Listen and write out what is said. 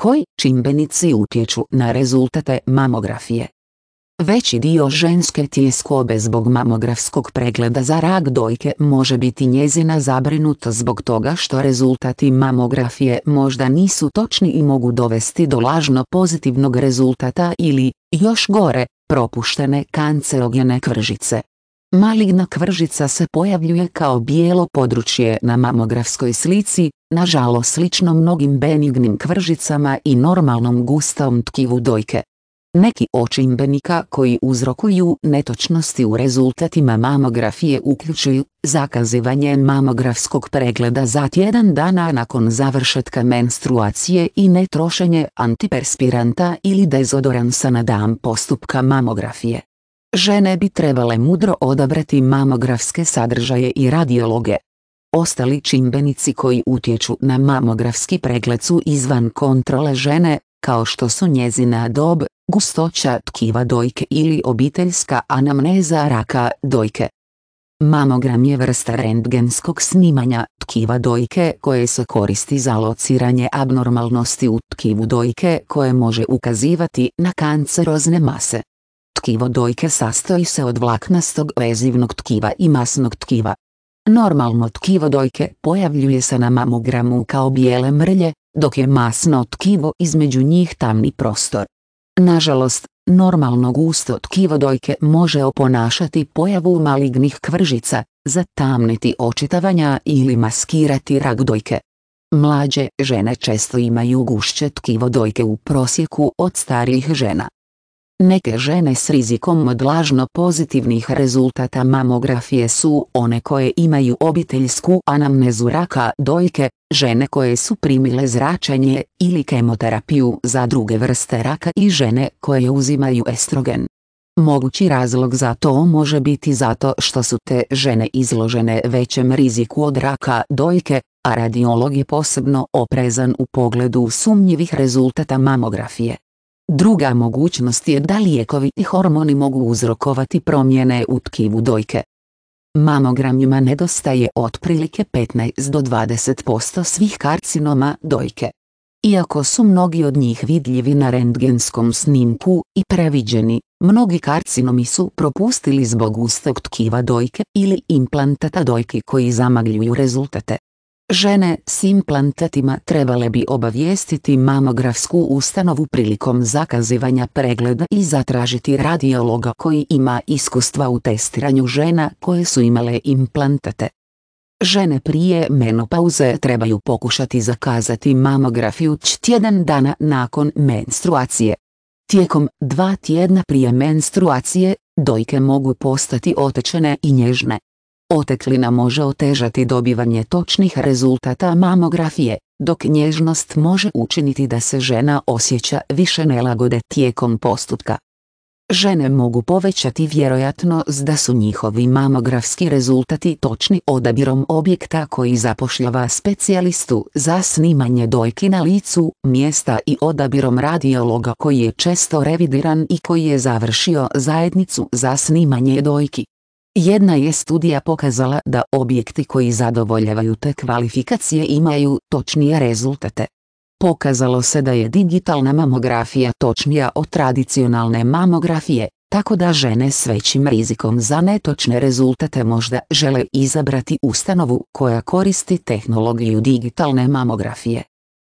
Koji čimbenici utječu na rezultate mamografije? Veći dio ženske tjeskobe zbog mamografskog pregleda za rak dojke može biti njezina zabrinuta zbog toga što rezultati mamografije možda nisu točni i mogu dovesti do lažno pozitivnog rezultata ili, još gore, propuštene kancerogene kvržice. Maligna kvržica se pojavljuje kao bijelo područje na mamografskoj slici, nažalost slično mnogim benignim kvržicama i normalnom gustom tkivu dojke. Neki očimbenika koji uzrokuju netočnosti u rezultatima mamografije uključuju zakazivanje mamografskog pregleda za tjedan dana nakon završetka menstruacije i netrošenje antiperspiranta ili dezodoransa na dan postupka mamografije. Žene bi trebale mudro odabrati mamografske sadržaje i radiologe, Ostali čimbenici koji utječu na mamografski pregled su izvan kontrole žene, kao što su njezina dob, gustoća tkiva dojke ili obiteljska anamneza raka dojke. Mamogram je vrsta rendgenskog snimanja tkiva dojke koje se koristi za lociranje abnormalnosti u tkivu dojke koje može ukazivati na kancerozne mase. Tkivo dojke sastoji se od vlaknastog vezivnog tkiva i masnog tkiva. Normalno tkivo dojke pojavljuje se na mamogramu kao bijele mrlje, dok je masno tkivo između njih tamni prostor. Nažalost, normalno gusto tkivo dojke može oponašati pojavu malignih kvržica, zatamniti očitavanja ili maskirati rak dojke. Mlađe žene često imaju gušće tkivo dojke u prosjeku od starijih žena. Neke žene s rizikom od lažno pozitivnih rezultata mamografije su one koje imaju obiteljsku anamnezu raka dojke, žene koje su primile zračenje ili kemoterapiju za druge vrste raka i žene koje uzimaju estrogen. Mogući razlog za to može biti zato što su te žene izložene većem riziku od raka dojke, a radiolog je posebno oprezan u pogledu sumnjivih rezultata mamografije. Druga mogućnost je da lijekovi i hormoni mogu uzrokovati promjene u tkivu dojke. Mamogramima nedostaje otprilike 15 do 20% svih karcinoma dojke. Iako su mnogi od njih vidljivi na rentgenskom snimku i previđeni, mnogi karcinomi su propustili zbog ustog tkiva dojke ili implantata dojke koji zamagljuju rezultate. Žene s implantatima trebale bi obavijestiti mamografsku ustanovu prilikom zakazivanja pregleda i zatražiti radiologa koji ima iskustva u testiranju žena koje su imale implantate. Žene prije menopauze trebaju pokušati zakazati mamografiju tjedan dana nakon menstruacije. Tijekom dva tjedna prije menstruacije, dojke mogu postati otečene i nježne. Oteklina može otežati dobivanje točnih rezultata mamografije, dok nježnost može učiniti da se žena osjeća više nelagode tijekom postupka. Žene mogu povećati vjerojatnost da su njihovi mamografski rezultati točni odabirom objekta koji zapošljava specijalistu za snimanje dojki na licu mjesta i odabirom radiologa koji je često revidiran i koji je završio zajednicu za snimanje dojki. Jedna je studija pokazala da objekti koji zadovoljavaju te kvalifikacije imaju točnije rezultate. Pokazalo se da je digitalna mamografija točnija od tradicionalne mamografije, tako da žene s većim rizikom za netočne rezultate možda žele izabrati ustanovu koja koristi tehnologiju digitalne mamografije.